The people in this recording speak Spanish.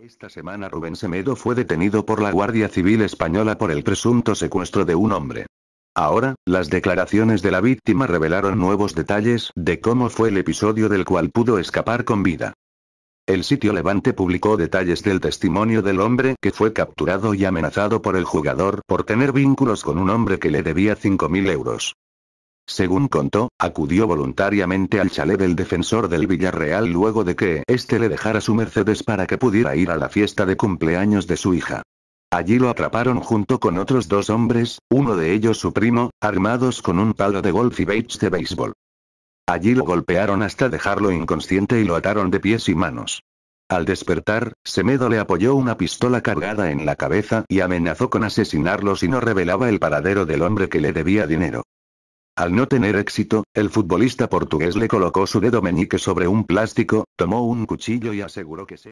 Esta semana Rubén Semedo fue detenido por la Guardia Civil Española por el presunto secuestro de un hombre. Ahora, las declaraciones de la víctima revelaron nuevos detalles de cómo fue el episodio del cual pudo escapar con vida. El sitio Levante publicó detalles del testimonio del hombre que fue capturado y amenazado por el jugador por tener vínculos con un hombre que le debía 5.000 euros. Según contó, acudió voluntariamente al chalet del defensor del Villarreal luego de que éste le dejara su Mercedes para que pudiera ir a la fiesta de cumpleaños de su hija. Allí lo atraparon junto con otros dos hombres, uno de ellos su primo, armados con un palo de golf y bates de béisbol. Allí lo golpearon hasta dejarlo inconsciente y lo ataron de pies y manos. Al despertar, Semedo le apoyó una pistola cargada en la cabeza y amenazó con asesinarlo si no revelaba el paradero del hombre que le debía dinero. Al no tener éxito, el futbolista portugués le colocó su dedo meñique sobre un plástico, tomó un cuchillo y aseguró que se...